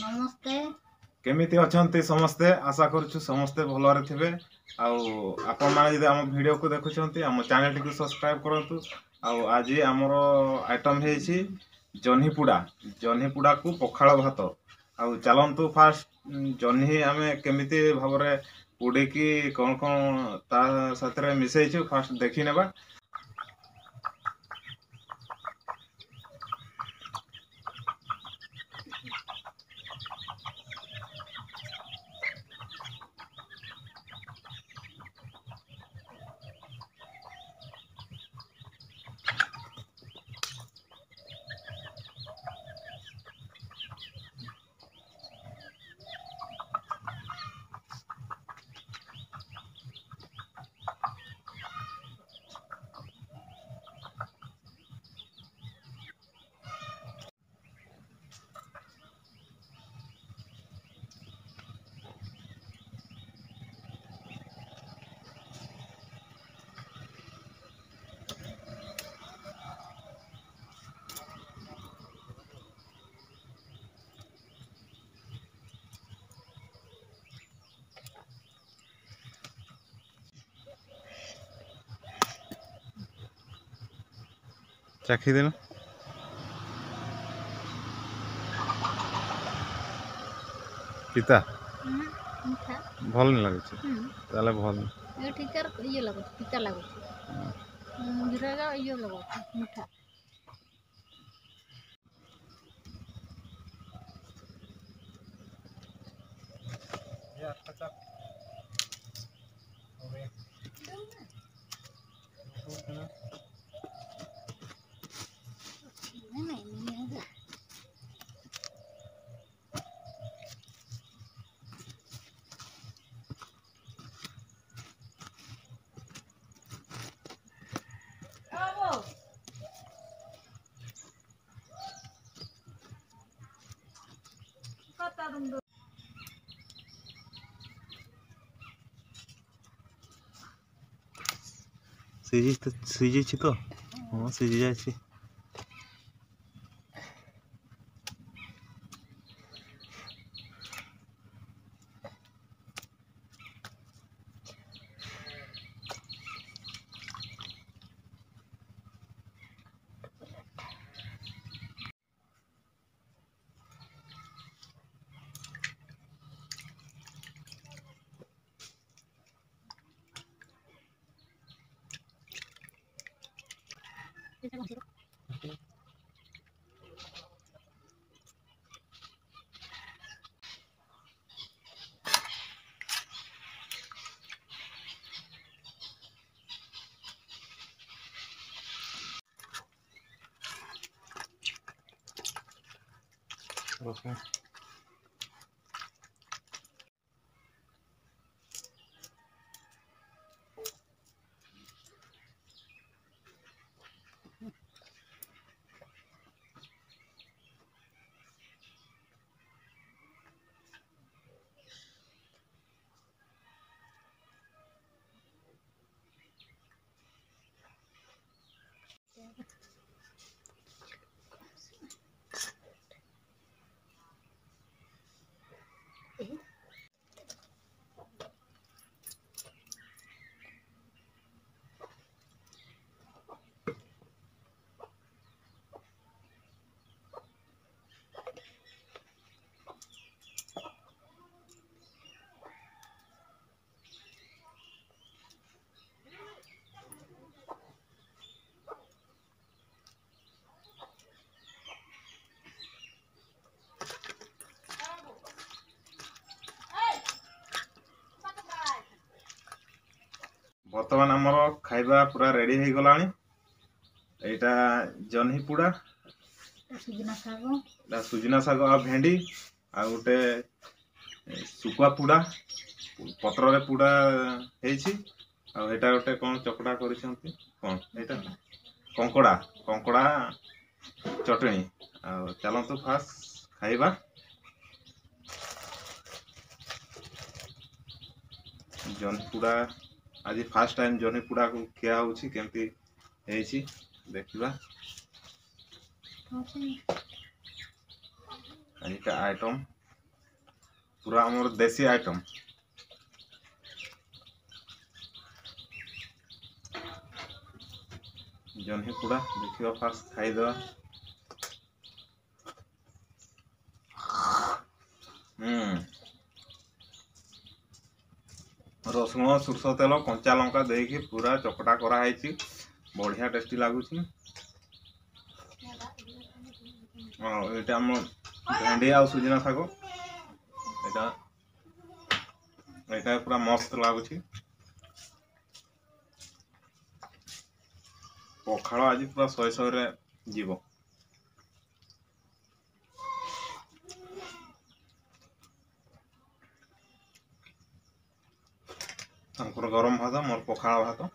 ନମସ୍ତେ କେମିତି ଅଛନ୍ତି ସମସ୍ତେ ଆଶା କରୁଛୁ ସମସ୍ତେ ଭଲରେ ଥିବେ ଆଉ ଆପଣମାନେ ଯଦି ଆମ ଭିଡ଼ିଓକୁ ଦେଖୁଛନ୍ତି ଆମ ଚ୍ୟାନେଲ୍ଟିକୁ ସବସ୍କ୍ରାଇବ୍ କରନ୍ତୁ ଆଉ ଆଜି ଆମର ଆଇଟମ୍ ହେଇଛି ଜହ୍ନିପୁଡ଼ା ଜହ୍ନିପୁଡ଼ାକୁ ପଖାଳ ଭାତ ଆଉ ଚାଲନ୍ତୁ ଫାର୍ଷ୍ଟ ଜହ୍ନି ଆମେ କେମିତି ଭାବରେ ପୋଡ଼ିକି କ'ଣ କ'ଣ ତା ସାଥିରେ ମିଶାଇଛୁ ଫାର୍ଷ୍ଟ ଦେଖିନେବା চাকরি দেন পিতা ଭଲ ନି ଲାଗୁଛି ତାହେଲେ ଭଲ ଟିଚର ଇଏ ଲାଗୁଛି ପିତା ଲାଗୁଛି ମୁଣ୍ଡରେ ଇଏ ଲାଗୁଛି ମିଠା Yeah. সিজিস তো সিজিছি তো হ্যাঁ সিজি যাইছি Okay. বর্তমান আমার খাইবা পুরা রেডি হয়ে গলা এইটা জহ্নি পোড়া এটা সুজনা শাগ আর ভেন্ডি আর গোটে শুকুয়া পোড়া পত্রে পোড়া হয়েছি আর এটা গোটে কম চকড়া করছেন কোন এটা কঙ্কড়া কঙ্কড়া চটনি আর চলন্তু ফার্স্ট খাইবা জহ্নি পোড়া ଆଜି ଫାର୍ଷ୍ଟ ଟାଇମ୍ ଜହ୍ନି ପୋଡ଼ାକୁ ଖିଆ ହେଉଛି କେମିତି ହେଇଛି ଦେଖିବା ଏଇଟା ଆଇଟମ୍ ପୁରା ଆମର ଦେଶୀ ଆଇଟମ୍ ଜହ୍ନି ପୋଡ଼ା ଦେଖିବା ଫାର୍ଷ୍ଟ ଖାଇଦେବା ରସୁଣ ସୋରିଷ ତେଲ କଞ୍ଚା ଲଙ୍କା ଦେଇକି ପୁରା ଚକଟା କରାହେଇଛି ବଢ଼ିଆ ଟେଷ୍ଟି ଲାଗୁଛି ଆଉ ଏଇଟା ଆମ ଭେଣ୍ଡି ଆଉ ସୁଜନା ଶାଗ ଏଇଟା ଏଇଟା ପୁରା ମସ୍ତ ଲାଗୁଛି ପଖାଳ ଆଜି ପୁରା ଶହେ ଶହେରେ ଯିବ ତାଙ୍କର ଗରମ ଭାତ ମୋର ପଖାଳ ଭାତ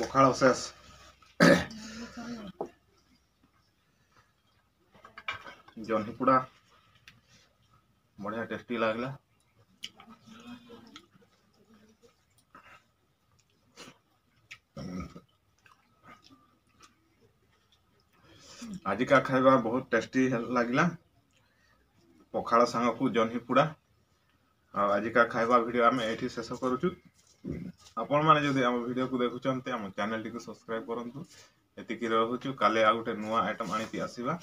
पखाड़ शेष जहनीपोड़ा बढ़िया टेस्टी लगला आजिका खाइबा बहुत टेस्टी लगला पखाड़ सांग को जहनीपोड़ा आजिका खाइबा वीडियो आम ये शेष करुचु ଆପଣମାନେ ଯଦି ଆମ ଭିଡ଼ିଓକୁ ଦେଖୁଛନ୍ତି ଆମ ଚ୍ୟାନେଲ୍ଟିକୁ ସବସ୍କ୍ରାଇବ୍ କରନ୍ତୁ ଏତିକି ରହୁଛୁ କାଲି ଆଉ ଗୋଟେ ନୂଆ ଆଇଟମ୍ ଆଣିକି ଆସିବା